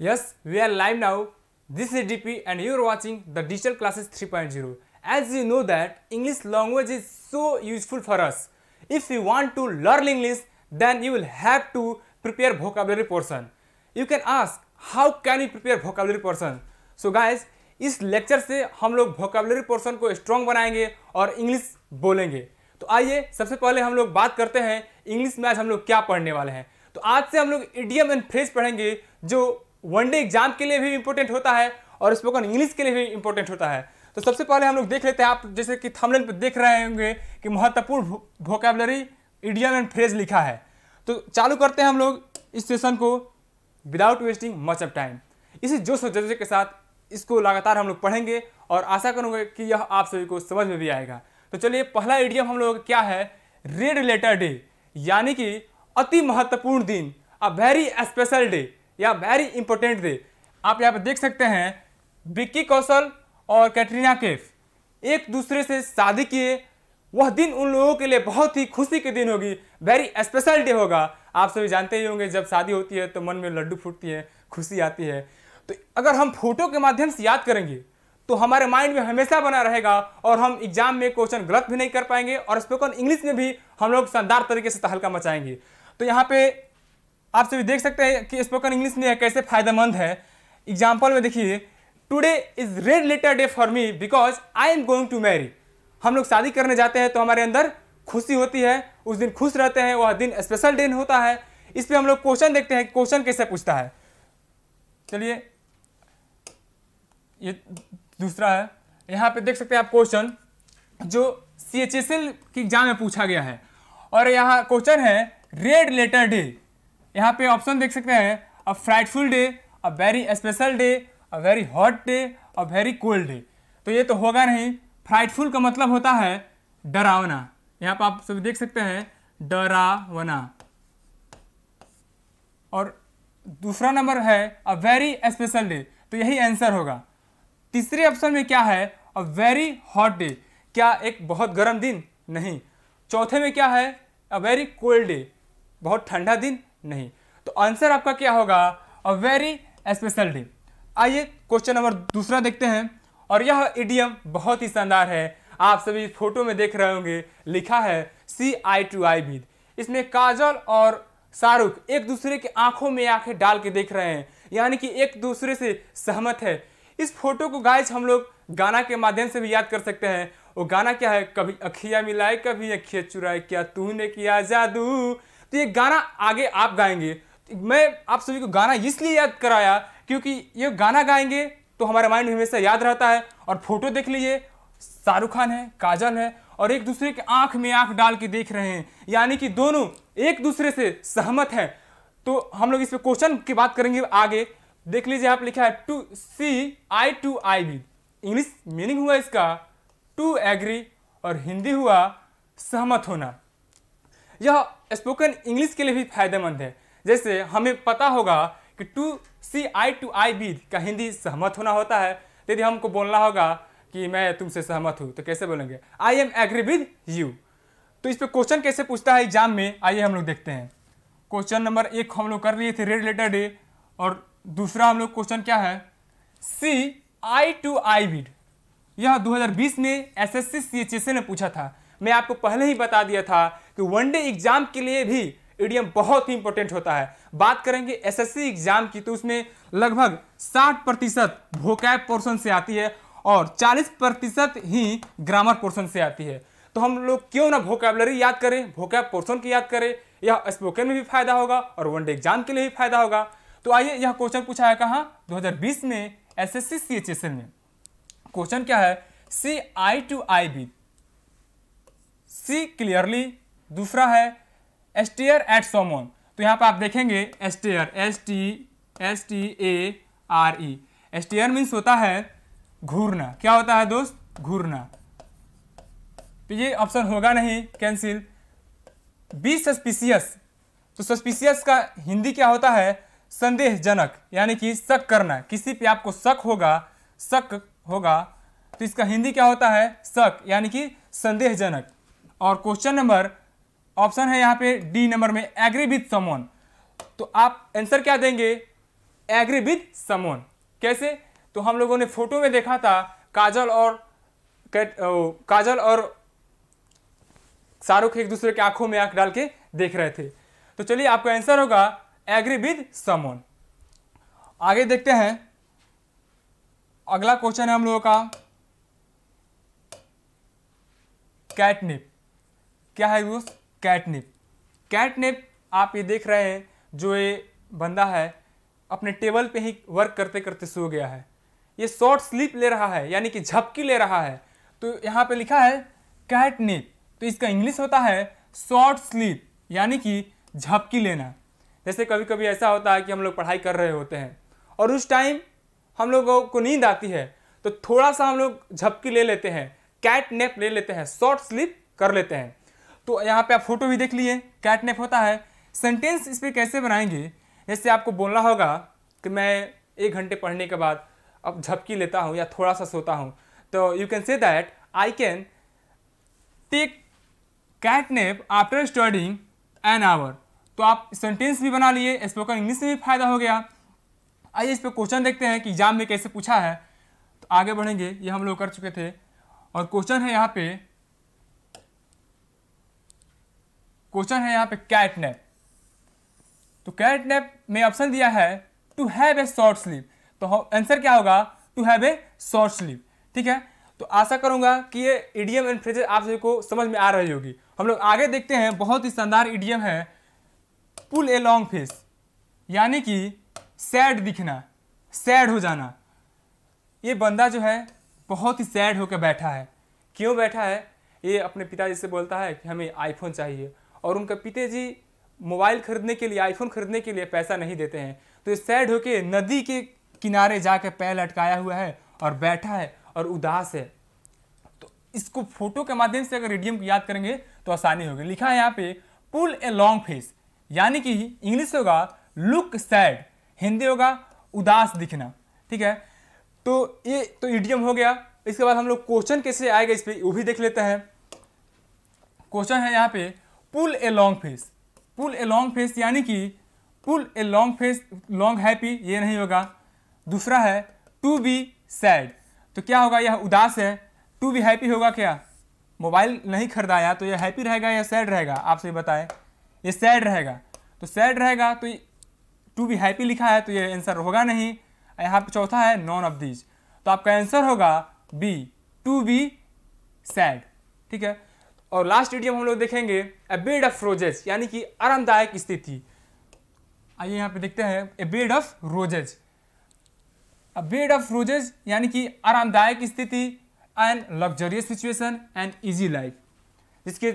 Yes, we are live now. This is DP and you are watching the Digital Classes 3.0. As you know that English language is so useful for us. If you want to learn English, then you will have to prepare vocabulary portion. You can ask, how can we prepare vocabulary portion? So guys, इस lecture से हम लोग vocabulary portion को strong बनाएंगे और English बोलेंगे तो आइए सबसे पहले हम लोग बात करते हैं इंग्लिश में आज हम लोग क्या पढ़ने वाले हैं तो आज से हम लोग इडियम एंड फ्रेज पढ़ेंगे जो वनडे एग्जाम के लिए भी इंपॉर्टेंट होता है और स्पोकन इंग्लिश के लिए भी इंपॉर्टेंट होता है तो सबसे पहले हम लोग देख लेते हैं आप जैसे कि थंबनेल पर देख रहे होंगे कि महत्वपूर्ण वोकेबलरी इडियम एंड फ्रेज लिखा है तो चालू करते हैं हम लोग इस सेशन को without wasting much of time इसी जोश और जज्बे के साथ इसको लगातार हम लोग पढ़ेंगे और आशा करूँगा कि यह आप सभी को समझ में भी आएगा तो चलिए पहला इडियम हम लोग क्या है रेड लेटर डे यानी कि अति महत्वपूर्ण दिन अ वेरी स्पेशल डे या वेरी इंपॉर्टेंट थे आप यहाँ पर देख सकते हैं विक्की कौशल और कैटरीना केफ एक दूसरे से शादी किए वह दिन उन लोगों के लिए बहुत ही खुशी के दिन होगी वेरी स्पेशल डे होगा आप सभी जानते ही होंगे जब शादी होती है तो मन में लड्डू फूटती है खुशी आती है तो अगर हम फोटो के माध्यम से याद करेंगे तो हमारे माइंड में हमेशा बना रहेगा और हम एग्जाम में क्वेश्चन गलत भी नहीं कर पाएंगे और स्पोकन इंग्लिश में भी हम लोग शानदार तरीके से तहलका मचाएंगे तो यहाँ पे आप सभी देख सकते हैं कि स्पोकन इंग्लिश में कैसे फायदेमंद है एग्जाम्पल में देखिए today is red letter day for me because I am going to marry हम लोग शादी करने जाते हैं तो हमारे अंदर खुशी होती है उस दिन खुश रहते हैं वह दिन स्पेशल डे होता है इस पर हम लोग क्वेश्चन देखते हैं क्वेश्चन कैसे पूछता है चलिए ये दूसरा है यहाँ पे देख सकते हैं आप क्वेश्चन जो सी एच एस एल की एग्जाम में पूछा गया है और यहाँ क्वेश्चन है रेड लेटर डे यहाँ पे ऑप्शन देख सकते हैं a frightful day a very special day a very hot day a very cold day तो ये तो होगा नहीं फ्राइटफुल का मतलब होता है डरावना यहाँ पर आप सभी देख सकते हैं डरावना और दूसरा नंबर है अ वेरी स्पेशल डे तो यही आंसर होगा तीसरे ऑप्शन में क्या है अ वेरी हॉट डे क्या एक बहुत गर्म दिन नहीं चौथे में क्या है अ वेरी कोल्ड डे बहुत ठंडा दिन नहीं तो आंसर आपका क्या होगा अ वेरी स्पेशल डे आइए क्वेश्चन नंबर दूसरा देखते हैं और यह इडियम बहुत ही शानदार है आप सभी फोटो में देख रहे होंगे लिखा है सी आई टू आई भीद इसमें काजल और शाहरुख एक दूसरे के आंखों में आंखें डाल के देख रहे हैं यानी कि एक दूसरे से सहमत है इस फोटो को गाइस हम लोग गाना के माध्यम से भी याद कर सकते हैं वो गाना क्या है कभी अखिया मिलाए कभी अखिया चुराए क्या तूने किया जादू तो ये गाना आगे आप गाएंगे मैं आप सभी को गाना इसलिए याद कराया क्योंकि ये गाना गाएंगे तो हमारा माइंड हमेशा याद रहता है और फोटो देख लीजिए शाहरुख खान है काजल है और एक दूसरे के आंख में आंख डाल के देख रहे हैं यानी कि दोनों एक दूसरे से सहमत हैं तो हम लोग इस पर क्वेश्चन की बात करेंगे आगे देख लीजिए आप लिखा है to see eye to eye B English meaning हुआ इसका टू एग्री और हिंदी हुआ सहमत होना यह स्पोकन इंग्लिश के लिए भी फायदेमंद है जैसे हमें पता होगा कि to see eye to eye B का हिंदी सहमत होना होता है तो यदि हमको बोलना होगा कि मैं तुमसे सहमत हूँ तो कैसे बोलेंगे I am agree with you तो इस पर क्वेश्चन कैसे पूछता है एग्जाम में आइए हम लोग देखते हैं क्वेश्चन नंबर एक हम लोग कर लिए थे रेड लेटर डे और दूसरा हम लोग क्वेश्चन क्या है सी आई टू आई बीड यह 2020 में S S C C H S ने पूछा था मैं आपको पहले ही बता दिया था कि वनडे एग्जाम के लिए भी ईडीएम बहुत ही इंपॉर्टेंट होता है बात करेंगे एसएससी एग्जाम की तो उसमें लगभग 60 प्रतिशत भोकैब पोर्शन से आती है और 40 प्रतिशत ही ग्रामर पोर्शन से आती है तो हम लोग क्यों ना भोकैबलरी याद करें भोकैब पोर्सन की याद करें यह स्पोकन में भी फायदा होगा और वनडे एग्जाम के लिए भी फायदा होगा तो आइए यह क्वेश्चन पूछा है कहाँ दो में एस एस सी में क्वेश्चन क्या है see eye to eye B C clearly दूसरा है एस्टेयर एट सोमोन तो यहाँ पर आप देखेंगे stare S T S T A R E stare means होता है घूरना क्या होता है दोस्त घूरना तो ये ऑप्शन होगा नहीं कैंसिल बी सस्पिशियस तो सस्पिशियस का हिंदी क्या होता है संदेहजनक यानी कि शक करना किसी पे आपको शक होगा शक होगा तो इसका हिंदी क्या होता है शक यानी कि संदेहजनक और क्वेश्चन नंबर ऑप्शन है यहाँ पे डी नंबर में एग्री विथ समोन तो आप आंसर क्या देंगे एग्री विथ समोन कैसे तो हम लोगों ने फोटो में देखा था काजल और काजल और शाहरुख एक दूसरे के आंखों में आंख डाल के देख रहे थे तो चलिए आपका आंसर होगा एग्री विद समोन आगे देखते हैं अगला क्वेश्चन है हम लोगों का कैटनिप क्या है दोस्त कैटनिप कैटनिप आप ये देख रहे हैं जो ये बंदा है अपने टेबल पे ही वर्क करते करते सो गया है ये शॉर्ट स्लीप ले रहा है यानी कि झपकी ले रहा है तो यहाँ पे लिखा है कैटनिप तो इसका इंग्लिश होता है शॉर्ट स्लीप यानी कि झपकी लेना जैसे कभी कभी ऐसा होता है कि हम लोग पढ़ाई कर रहे होते हैं और उस टाइम हम लोगों को नींद आती है तो थोड़ा सा हम लोग झपकी ले लेते हैं कैट नेप ले लेते हैं शॉर्ट स्लिप कर लेते हैं तो यहाँ पे आप फोटो भी देख लिए कैटनेप होता है सेंटेंस इस पर कैसे बनाएंगे जैसे आपको बोलना होगा कि मैं एक घंटे पढ़ने के बाद अब झपकी लेता हूँ या थोड़ा सा सोता हूँ तो you can say that I can take catnap after studying an hour तो आप सेंटेंस भी बना लिए स्पोकन इंग्लिश में भी फायदा हो गया आइए इस पर क्वेश्चन देखते हैं कि एग्जाम में कैसे पूछा है तो आगे बढ़ेंगे ये हम लोग कर चुके थे और क्वेश्चन है यहाँ पे क्वेश्चन है यहाँ पे कैटनेप तो कैटनेप में ऑप्शन दिया है to have a short sleep तो आंसर क्या होगा to have a short sleep ठीक है तो आशा करूंगा कि ये ईडीएम एंड फ्रेजेस आप सभी को समझ में आ रही होगी हम लोग आगे देखते हैं बहुत ही शानदार ईडीएम है पुल ए लॉन्ग फेस यानी कि सैड दिखना सैड हो जाना ये बंदा जो है बहुत ही सैड होकर बैठा है क्यों बैठा है ये अपने पिताजी से बोलता है कि हमें आईफोन चाहिए और उनके पिताजी मोबाइल खरीदने के लिए आईफोन खरीदने के लिए पैसा नहीं देते हैं तो सैड होके नदी के किनारे जाकर पैर लटकाया हुआ है और बैठा है और उदास है तो इसको फोटो के माध्यम से अगर रीडियम को याद करेंगे तो आसानी होगी लिखा है यहाँ पे पुल ए लॉन्ग फेस यानी कि इंग्लिश होगा लुक सैड हिंदी होगा उदास दिखना ठीक है तो ये तो इडियम हो गया इसके बाद हम लोग क्वेश्चन कैसे आएगा इस पर वो भी देख लेते हैं क्वेश्चन है यहाँ पे pull a long face pull a long face यानी कि pull a long face long happy ये नहीं होगा दूसरा है टू बी सैड तो क्या होगा यह उदास है टू बी हैप्पी होगा क्या मोबाइल नहीं खरीदाया तो यह हैप्पी रहेगा या सैड रहेगा आपसे बताएं ये सैड रहेगा तो सैड रहेगा तो टू बी हैप्पी लिखा है तो ये आंसर होगा नहीं यहाँ पे चौथा है नॉन ऑफ दीज तो आपका आंसर होगा बी टू बी सैड ठीक है और लास्ट में हम लोग देखेंगे ए बेड ऑफ रोजेज यानी कि आरामदायक स्थिति आइए यहाँ पे देखते हैं a bed of roses a bed of roses यानी कि आरामदायक स्थिति and luxurious situation and easy life जिसके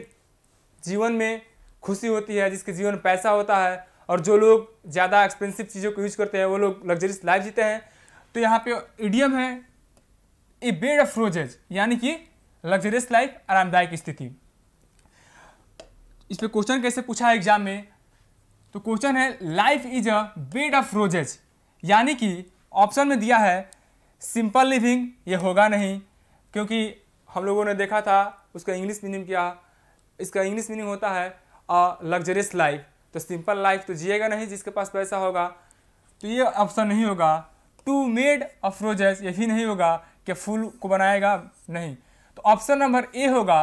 जीवन में खुशी होती है जिसके जीवन में पैसा होता है और जो लोग ज़्यादा एक्सपेंसिव चीज़ों को यूज करते हैं वो लोग लग्जरियस लाइफ जीते हैं तो यहाँ पे इडियम है ए बेड ऑफ रोजेज यानी कि लग्जरियस लाइफ आरामदायक स्थिति इस पर क्वेश्चन कैसे पूछा है एग्जाम में तो क्वेश्चन है life is a bed of roses यानी कि ऑप्शन में दिया है सिंपल लिविंग ये होगा नहीं क्योंकि हम लोगों ने देखा था उसका इंग्लिश मीनिंग क्या इसका इंग्लिश मीनिंग होता है अ लग्जरियस लाइफ तो सिंपल लाइफ तो जिएगा नहीं जिसके पास पैसा होगा तो ये ऑप्शन नहीं होगा टू मेड ऑफ रोजेज ये भी नहीं होगा कि फूल को बनाएगा नहीं तो ऑप्शन नंबर ए होगा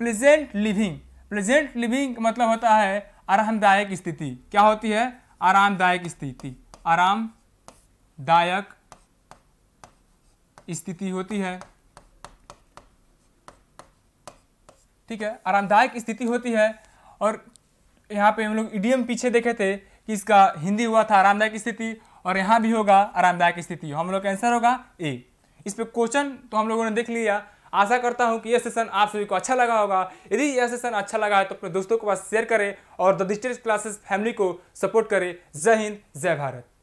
प्लेजेंट लिविंग प्रेजेंट लिविंग मतलब होता है आरामदायक स्थिति क्या होती है आरामदायक स्थिति आरामदायक स्थिति होती है ठीक है आरामदायक स्थिति होती है और यहाँ पे हम लोग ईडीएम पीछे देखे थे कि इसका हिंदी हुआ था आरामदायक स्थिति और यहाँ भी होगा आरामदायक स्थिति हम लोग का आंसर होगा ए इस पर क्वेश्चन तो हम लोगों ने देख लिया आशा करता हूँ कि यह सेशन आप सभी को अच्छा लगा होगा यदि यह सेशन अच्छा लगा है तो अपने दोस्तों के पास शेयर करें और द डिस्टेंस क्लासेस फैमिली को सपोर्ट करें जय हिंद जय भारत